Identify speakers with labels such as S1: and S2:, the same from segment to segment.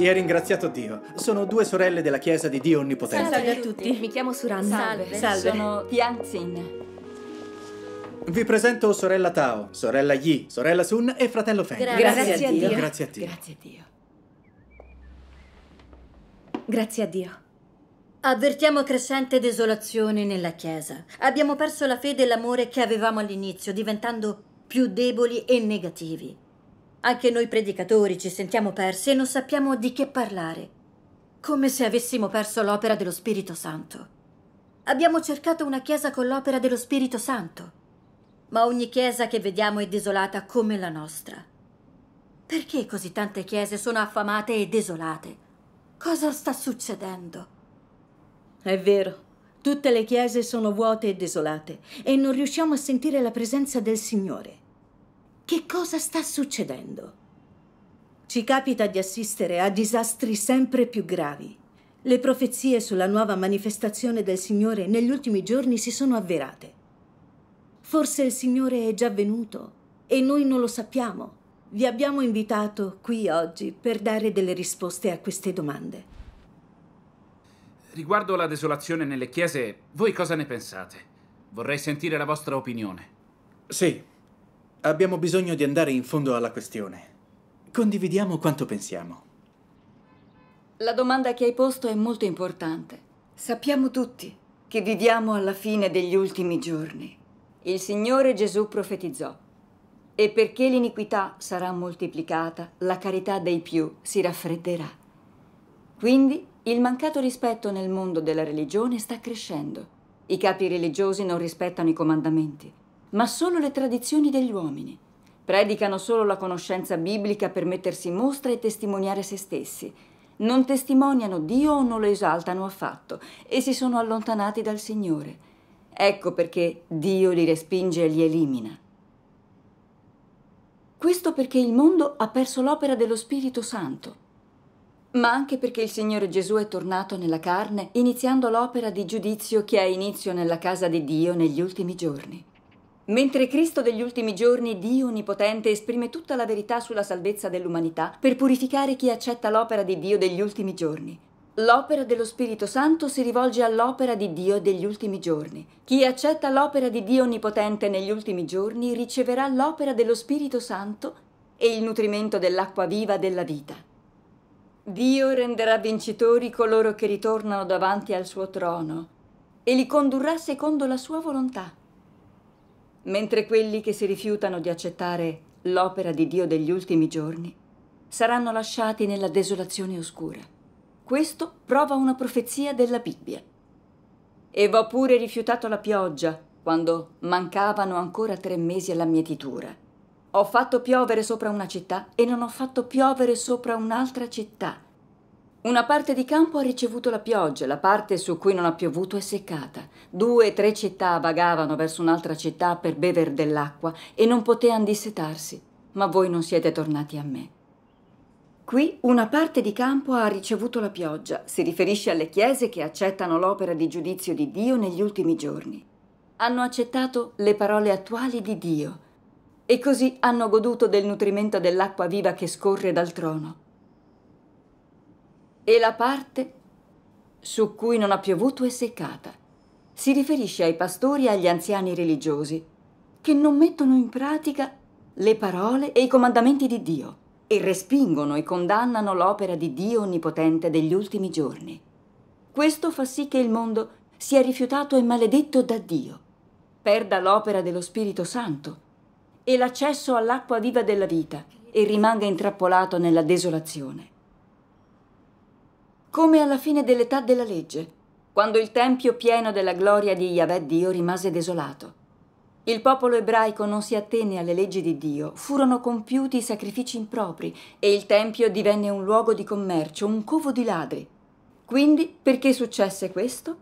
S1: Si è ringraziato Dio. Sono due sorelle della Chiesa di Dio Onnipotente. Salve
S2: a tutti. Mi chiamo Suranna. Salve. Salve. Sono Pianzin.
S1: Vi presento sorella Tao, sorella Yi, sorella Sun e fratello Feng. Grazie,
S2: Grazie a Dio. Dio. Grazie a Dio. Grazie a Dio. Grazie
S3: a Dio. Avvertiamo crescente desolazione nella Chiesa. Abbiamo perso la fede e l'amore che avevamo all'inizio, diventando più deboli e negativi. Anche noi predicatori ci sentiamo persi e non sappiamo di che parlare, come se avessimo perso l'opera dello Spirito Santo. Abbiamo cercato una chiesa con l'opera dello Spirito Santo, ma ogni chiesa che vediamo è desolata come la nostra. Perché così tante chiese sono affamate e desolate? Cosa sta succedendo? È vero, tutte le chiese sono vuote e desolate e non riusciamo a sentire la presenza del Signore. Che cosa sta succedendo? Ci capita di assistere a disastri sempre più gravi. Le profezie sulla nuova manifestazione del Signore negli ultimi giorni si sono avverate. Forse il Signore è già venuto e noi non lo sappiamo. Vi abbiamo invitato qui oggi per dare delle risposte a queste domande.
S1: Riguardo la desolazione nelle chiese, voi cosa ne pensate? Vorrei sentire la vostra opinione. Sì, Abbiamo bisogno di andare in fondo alla questione. Condividiamo quanto pensiamo.
S2: La domanda che hai posto è molto importante. Sappiamo tutti che viviamo alla fine degli ultimi giorni. Il Signore Gesù profetizzò. E perché l'iniquità sarà moltiplicata, la carità dei più si raffredderà. Quindi il mancato rispetto nel mondo della religione sta crescendo. I capi religiosi non rispettano i comandamenti ma solo le tradizioni degli uomini. Predicano solo la conoscenza biblica per mettersi in mostra e testimoniare se stessi. Non testimoniano Dio o non lo esaltano affatto e si sono allontanati dal Signore. Ecco perché Dio li respinge e li elimina. Questo perché il mondo ha perso l'opera dello Spirito Santo, ma anche perché il Signore Gesù è tornato nella carne, iniziando l'opera di giudizio che ha inizio nella casa di Dio negli ultimi giorni. Mentre Cristo degli ultimi giorni, Dio Onnipotente, esprime tutta la verità sulla salvezza dell'umanità per purificare chi accetta l'opera di Dio degli ultimi giorni. L'opera dello Spirito Santo si rivolge all'opera di Dio degli ultimi giorni. Chi accetta l'opera di Dio Onnipotente negli ultimi giorni riceverà l'opera dello Spirito Santo e il nutrimento dell'acqua viva della vita. Dio renderà vincitori coloro che ritornano davanti al suo trono e li condurrà secondo la sua volontà mentre quelli che si rifiutano di accettare l'opera di Dio degli ultimi giorni saranno lasciati nella desolazione oscura. Questo prova una profezia della Bibbia. E v'ho pure rifiutato la pioggia quando mancavano ancora tre mesi alla mietitura. Ho fatto piovere sopra una città e non ho fatto piovere sopra un'altra città. Una parte di campo ha ricevuto la pioggia, la parte su cui non ha piovuto è seccata. Due, tre città vagavano verso un'altra città per bever dell'acqua e non potean dissetarsi, ma voi non siete tornati a me. Qui una parte di campo ha ricevuto la pioggia, si riferisce alle chiese che accettano l'opera di giudizio di Dio negli ultimi giorni. Hanno accettato le parole attuali di Dio e così hanno goduto del nutrimento dell'acqua viva che scorre dal trono. E la parte su cui non ha piovuto è seccata si riferisce ai pastori e agli anziani religiosi, che non mettono in pratica le parole e i comandamenti di Dio e respingono e condannano l'opera di Dio Onnipotente degli ultimi giorni. Questo fa sì che il mondo sia rifiutato e maledetto da Dio, perda l'opera dello Spirito Santo e l'accesso all'acqua viva della vita e rimanga intrappolato nella desolazione. Come alla fine dell'età della legge, quando il tempio pieno della gloria di Yahweh Dio rimase desolato. Il popolo ebraico non si attenne alle leggi di Dio, furono compiuti i sacrifici impropri e il tempio divenne un luogo di commercio, un covo di ladri. Quindi, perché successe questo?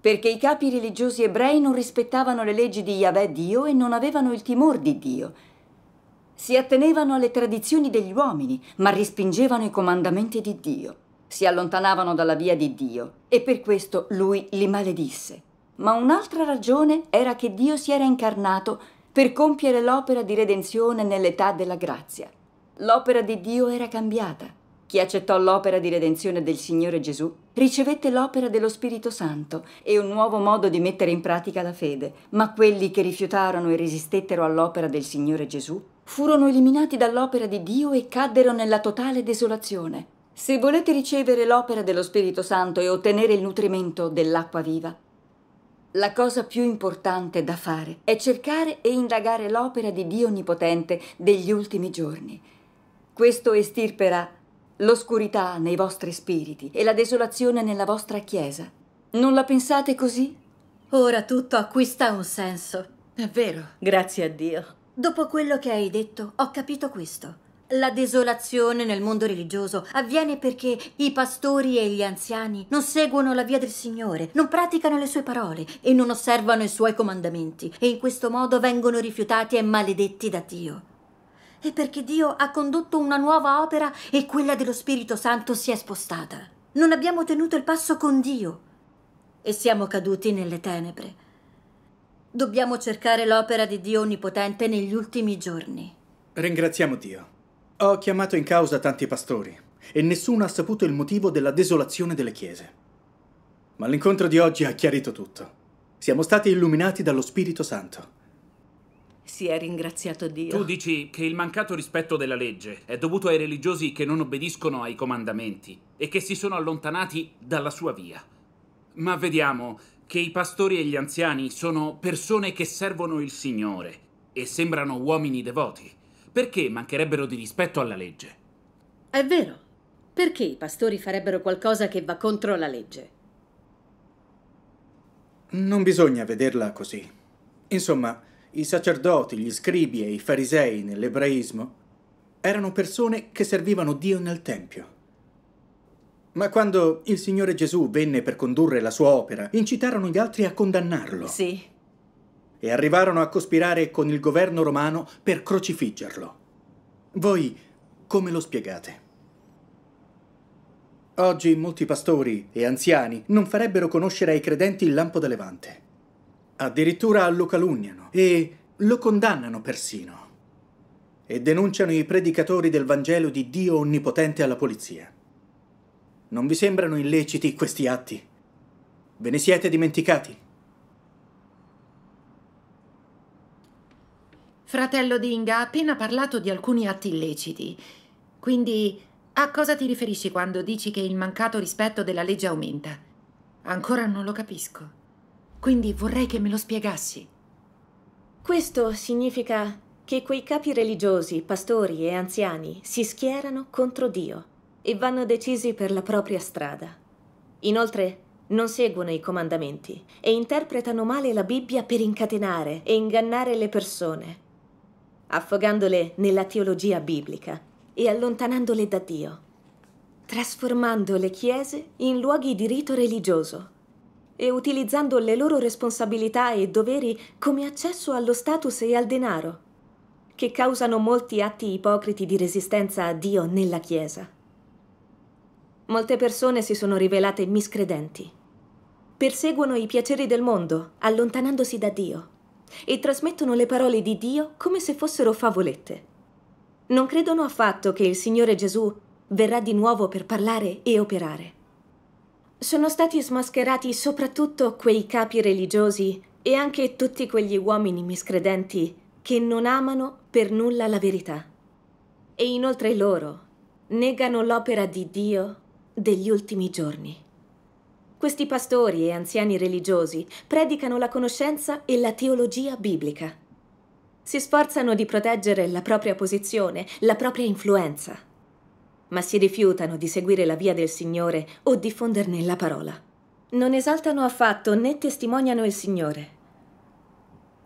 S2: Perché i capi religiosi ebrei non rispettavano le leggi di Yahweh Dio e non avevano il timor di Dio. Si attenevano alle tradizioni degli uomini, ma respingevano i comandamenti di Dio si allontanavano dalla via di Dio e per questo lui li maledisse. Ma un'altra ragione era che Dio si era incarnato per compiere l'opera di redenzione nell'età della grazia. L'opera di Dio era cambiata. Chi accettò l'opera di redenzione del Signore Gesù ricevette l'opera dello Spirito Santo e un nuovo modo di mettere in pratica la fede, ma quelli che rifiutarono e resistettero all'opera del Signore Gesù furono eliminati dall'opera di Dio e caddero nella totale desolazione. Se volete ricevere l'opera dello Spirito Santo e ottenere il nutrimento dell'acqua viva, la cosa più importante da fare è cercare e indagare l'opera di Dio Onnipotente degli ultimi giorni. Questo estirperà l'oscurità nei vostri spiriti e la desolazione nella vostra Chiesa. Non la pensate così? Ora tutto acquista un senso. È vero. Grazie a Dio. Dopo quello
S3: che hai detto, ho capito questo. La desolazione nel mondo religioso avviene perché i pastori e gli anziani non seguono la via del Signore, non praticano le sue parole e non osservano i suoi comandamenti e in questo modo vengono rifiutati e maledetti da Dio. E perché Dio ha condotto una nuova opera e quella dello Spirito Santo si è spostata. Non abbiamo tenuto il passo con Dio e siamo caduti nelle tenebre. Dobbiamo cercare l'opera di Dio Onnipotente negli ultimi
S1: giorni. Ringraziamo Dio. Ho chiamato in causa tanti pastori e nessuno ha saputo il motivo della desolazione delle chiese. Ma l'incontro di oggi ha chiarito tutto. Siamo stati illuminati dallo Spirito Santo.
S3: Si è ringraziato Dio.
S1: Tu dici che il mancato rispetto della legge è dovuto ai religiosi che non obbediscono ai comandamenti e che si sono allontanati dalla sua via. Ma vediamo che i pastori e gli anziani sono persone che servono il Signore e sembrano uomini devoti perché mancherebbero di rispetto alla legge?
S3: È vero. Perché i pastori farebbero qualcosa che va contro la legge?
S1: Non bisogna vederla così. Insomma, i sacerdoti, gli scribi e i farisei nell'ebraismo erano persone che servivano Dio nel Tempio. Ma quando il Signore Gesù venne per condurre la sua opera, incitarono gli altri a condannarlo. Sì, e arrivarono a cospirare con il governo romano per crocifiggerlo. Voi come lo spiegate? Oggi molti pastori e anziani non farebbero conoscere ai credenti il lampo da levante. Addirittura lo calunniano e lo condannano persino. E denunciano i predicatori del Vangelo di Dio Onnipotente alla polizia. Non vi sembrano illeciti questi atti? Ve ne siete dimenticati?
S4: Fratello Dinga ha appena parlato di alcuni atti illeciti. Quindi a cosa ti riferisci quando dici che il mancato rispetto della legge aumenta? Ancora non lo capisco. Quindi vorrei che me lo spiegassi. Questo significa che quei capi religiosi, pastori e anziani si schierano contro Dio e vanno decisi per la propria strada. Inoltre, non seguono i comandamenti e interpretano male la Bibbia per incatenare e ingannare le persone affogandole nella teologia biblica e allontanandole da Dio, trasformando le chiese in luoghi di rito religioso e utilizzando le loro responsabilità e doveri come accesso allo status e al denaro, che causano molti atti ipocriti di resistenza a Dio nella Chiesa. Molte persone si sono rivelate miscredenti. Perseguono i piaceri del mondo, allontanandosi da Dio e trasmettono le parole di Dio come se fossero favolette. Non credono affatto che il Signore Gesù verrà di nuovo per parlare e operare. Sono stati smascherati soprattutto quei capi religiosi e anche tutti quegli uomini miscredenti che non amano per nulla la verità. E inoltre loro negano l'opera di Dio degli ultimi giorni. Questi pastori e anziani religiosi predicano la conoscenza e la teologia biblica. Si sforzano di proteggere la propria posizione, la propria influenza, ma si rifiutano di seguire la via del Signore o diffonderne la parola. Non esaltano affatto né testimoniano il Signore.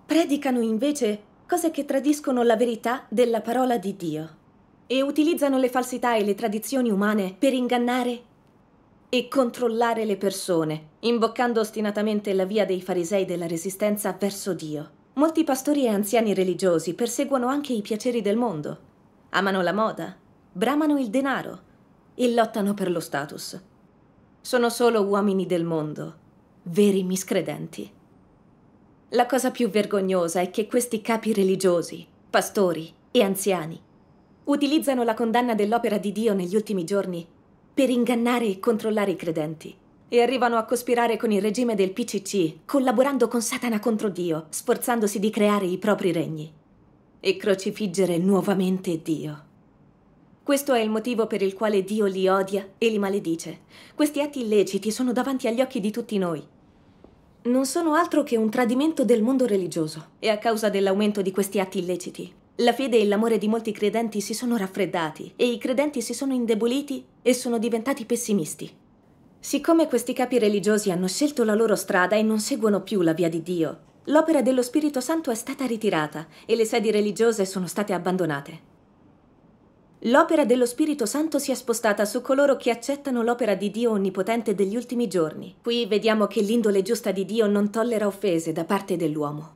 S4: Predicano invece cose che tradiscono la verità della parola di Dio e utilizzano le falsità e le tradizioni umane per ingannare e controllare le persone, imboccando ostinatamente la via dei farisei della resistenza verso Dio. Molti pastori e anziani religiosi perseguono anche i piaceri del mondo. Amano la moda, bramano il denaro e lottano per lo status. Sono solo uomini del mondo, veri miscredenti. La cosa più vergognosa è che questi capi religiosi, pastori e anziani utilizzano la condanna dell'opera di Dio negli ultimi giorni per ingannare e controllare i credenti. E arrivano a cospirare con il regime del PCC, collaborando con Satana contro Dio, sforzandosi di creare i propri regni. E crocifiggere nuovamente Dio. Questo è il motivo per il quale Dio li odia e li maledice. Questi atti illeciti sono davanti agli occhi di tutti noi. Non sono altro che un tradimento del mondo religioso. E a causa dell'aumento di questi atti illeciti, la fede e l'amore di molti credenti si sono raffreddati e i credenti si sono indeboliti e sono diventati pessimisti. Siccome questi capi religiosi hanno scelto la loro strada e non seguono più la via di Dio, l'opera dello Spirito Santo è stata ritirata e le sedi religiose sono state abbandonate. L'opera dello Spirito Santo si è spostata su coloro che accettano l'opera di Dio Onnipotente degli ultimi giorni. Qui vediamo che l'indole giusta di Dio non tollera offese da parte dell'uomo.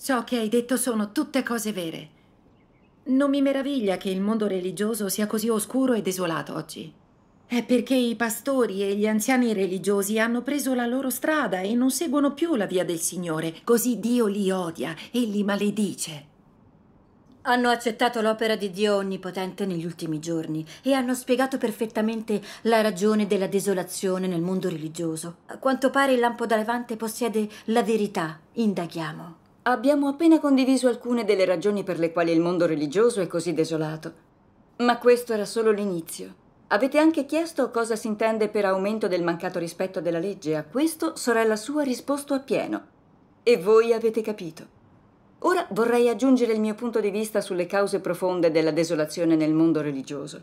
S4: Ciò che hai detto sono tutte cose vere. Non mi meraviglia che il mondo religioso sia così oscuro e desolato oggi. È perché i pastori e gli anziani religiosi hanno preso la loro strada e non seguono più la via del Signore, così Dio li odia e li maledice. Hanno
S3: accettato l'opera di Dio Onnipotente negli ultimi giorni e hanno spiegato perfettamente la ragione della desolazione nel mondo religioso. A quanto pare il lampo da levante possiede la verità, indaghiamo.
S2: Abbiamo appena condiviso alcune delle ragioni per le quali il mondo religioso è così desolato, ma questo era solo l'inizio. Avete anche chiesto cosa si intende per aumento del mancato rispetto della legge. A questo sorella sua ha risposto appieno. E voi avete capito. Ora vorrei aggiungere il mio punto di vista sulle cause profonde della desolazione nel mondo religioso.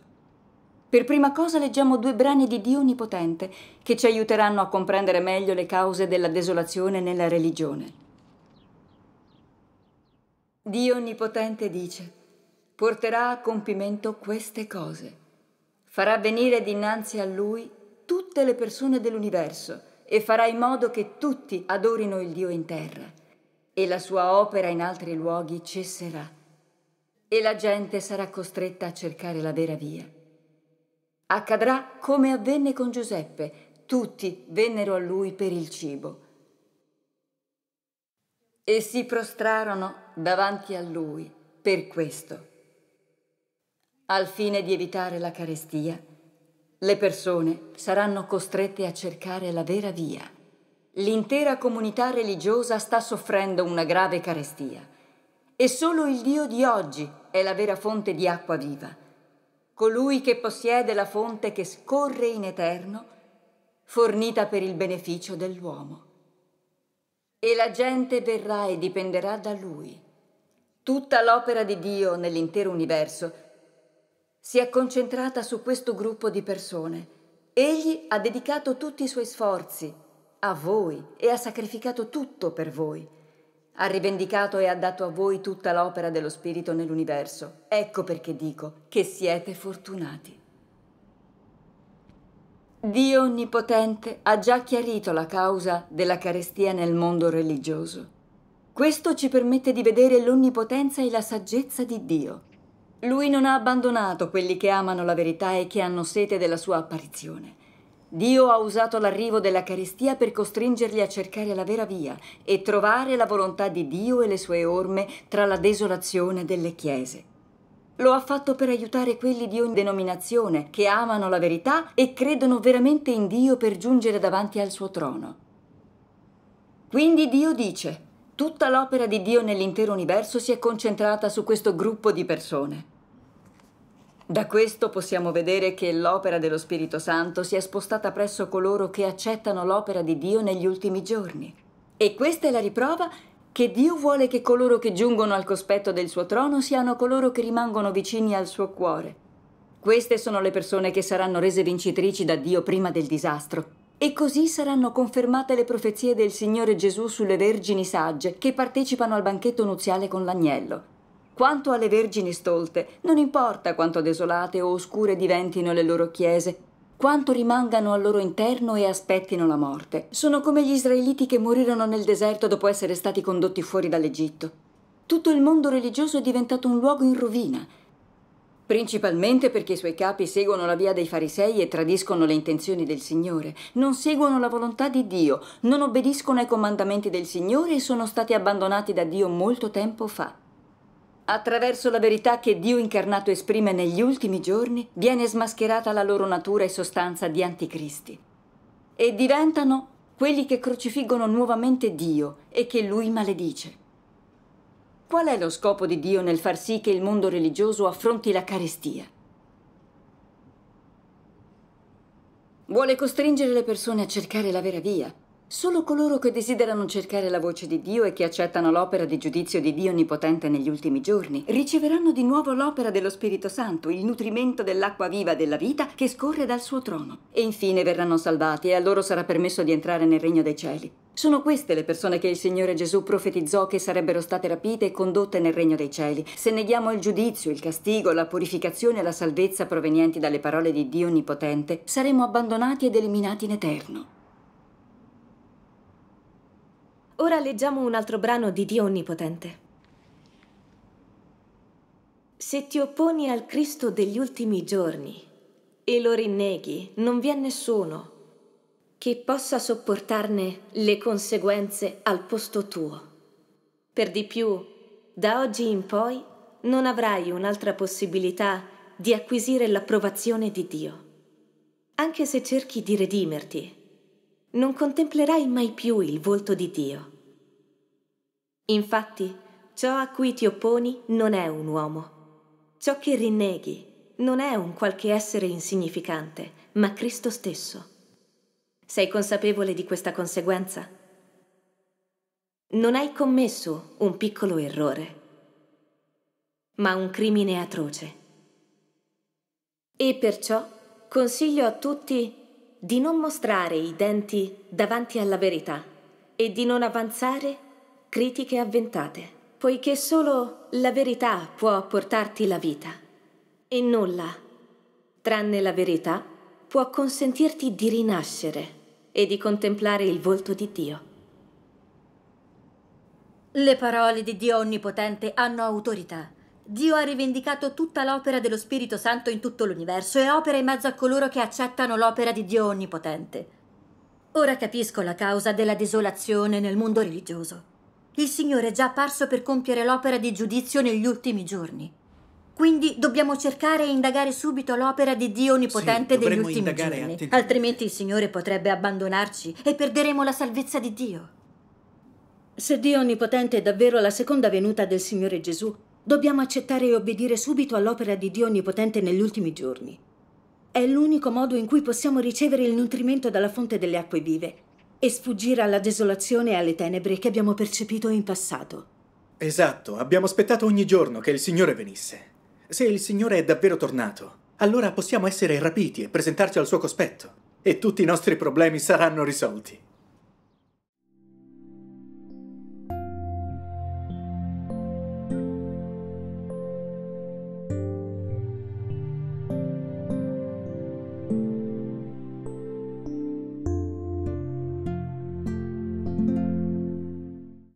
S2: Per prima cosa leggiamo due brani di Dio Onnipotente che ci aiuteranno a comprendere meglio le cause della desolazione nella religione. Dio Onnipotente dice, porterà a compimento queste cose farà venire dinanzi a lui tutte le persone dell'universo e farà in modo che tutti adorino il Dio in terra. E la sua opera in altri luoghi cesserà e la gente sarà costretta a cercare la vera via. Accadrà come avvenne con Giuseppe, tutti vennero a lui per il cibo. E si prostrarono davanti a lui per questo. Al fine di evitare la carestia, le persone saranno costrette a cercare la vera via. L'intera comunità religiosa sta soffrendo una grave carestia e solo il Dio di oggi è la vera fonte di acqua viva. Colui che possiede la fonte che scorre in eterno, fornita per il beneficio dell'uomo. E la gente verrà e dipenderà da lui. Tutta l'opera di Dio nell'intero universo è si è concentrata su questo gruppo di persone. Egli ha dedicato tutti i suoi sforzi a voi e ha sacrificato tutto per voi. Ha rivendicato e ha dato a voi tutta l'opera dello Spirito nell'universo. Ecco perché dico che siete fortunati. Dio Onnipotente ha già chiarito la causa della carestia nel mondo religioso. Questo ci permette di vedere l'onnipotenza e la saggezza di Dio. Lui non ha abbandonato quelli che amano la verità e che hanno sete della sua apparizione. Dio ha usato l'arrivo della carestia per costringerli a cercare la vera via e trovare la volontà di Dio e le sue orme tra la desolazione delle chiese. Lo ha fatto per aiutare quelli di ogni denominazione che amano la verità e credono veramente in Dio per giungere davanti al suo trono. Quindi Dio dice, tutta l'opera di Dio nell'intero universo si è concentrata su questo gruppo di persone. Da questo possiamo vedere che l'opera dello Spirito Santo si è spostata presso coloro che accettano l'opera di Dio negli ultimi giorni. E questa è la riprova che Dio vuole che coloro che giungono al cospetto del suo trono siano coloro che rimangono vicini al suo cuore. Queste sono le persone che saranno rese vincitrici da Dio prima del disastro. E così saranno confermate le profezie del Signore Gesù sulle vergini sagge che partecipano al banchetto nuziale con l'agnello. Quanto alle vergini stolte, non importa quanto desolate o oscure diventino le loro chiese, quanto rimangano al loro interno e aspettino la morte. Sono come gli israeliti che morirono nel deserto dopo essere stati condotti fuori dall'Egitto. Tutto il mondo religioso è diventato un luogo in rovina, principalmente perché i suoi capi seguono la via dei farisei e tradiscono le intenzioni del Signore, non seguono la volontà di Dio, non obbediscono ai comandamenti del Signore e sono stati abbandonati da Dio molto tempo fa. Attraverso la verità che Dio incarnato esprime negli ultimi giorni, viene smascherata la loro natura e sostanza di anticristi. E diventano quelli che crocifiggono nuovamente Dio e che Lui maledice. Qual è lo scopo di Dio nel far sì che il mondo religioso affronti la carestia? Vuole costringere le persone a cercare la vera via, Solo coloro che desiderano cercare la voce di Dio e che accettano l'opera di giudizio di Dio Onnipotente negli ultimi giorni riceveranno di nuovo l'opera dello Spirito Santo, il nutrimento dell'acqua viva della vita che scorre dal suo trono. E infine verranno salvati e a loro sarà permesso di entrare nel regno dei cieli. Sono queste le persone che il Signore Gesù profetizzò che sarebbero state rapite e condotte nel regno dei cieli. Se neghiamo il giudizio, il castigo, la purificazione e la salvezza provenienti dalle parole di Dio Onnipotente, saremo
S4: abbandonati ed eliminati in eterno. Ora leggiamo un altro brano di Dio Onnipotente. Se ti opponi al Cristo degli ultimi giorni e lo rinneghi, non vi è nessuno che possa sopportarne le conseguenze al posto tuo. Per di più, da oggi in poi non avrai un'altra possibilità di acquisire l'approvazione di Dio. Anche se cerchi di redimerti, non contemplerai mai più il volto di Dio. Infatti, ciò a cui ti opponi non è un uomo. Ciò che rinneghi non è un qualche essere insignificante, ma Cristo stesso. Sei consapevole di questa conseguenza? Non hai commesso un piccolo errore, ma un crimine atroce. E perciò consiglio a tutti di non mostrare i denti davanti alla verità e di non avanzare critiche avventate, poiché solo la verità può apportarti la vita e nulla, tranne la verità, può consentirti di rinascere e di contemplare il volto di Dio.
S3: Le parole di Dio Onnipotente hanno autorità Dio ha rivendicato tutta l'opera dello Spirito Santo in tutto l'universo e opera in mezzo a coloro che accettano l'opera di Dio Onnipotente. Ora capisco la causa della desolazione nel mondo religioso. Il Signore è già apparso per compiere l'opera di giudizio negli ultimi giorni. Quindi dobbiamo cercare e indagare subito l'opera di Dio Onnipotente sì, degli ultimi giorni, altrimenti il Signore potrebbe abbandonarci e perderemo la salvezza di Dio. Se Dio Onnipotente è davvero la seconda venuta del Signore Gesù, Dobbiamo accettare e obbedire subito all'opera di Dio Onnipotente negli ultimi giorni. È l'unico modo in cui possiamo ricevere il nutrimento dalla fonte delle acque vive e sfuggire alla desolazione e alle tenebre che abbiamo
S1: percepito in passato. Esatto, abbiamo aspettato ogni giorno che il Signore venisse. Se il Signore è davvero tornato, allora possiamo essere rapiti e presentarci al suo cospetto, e tutti i nostri problemi saranno risolti.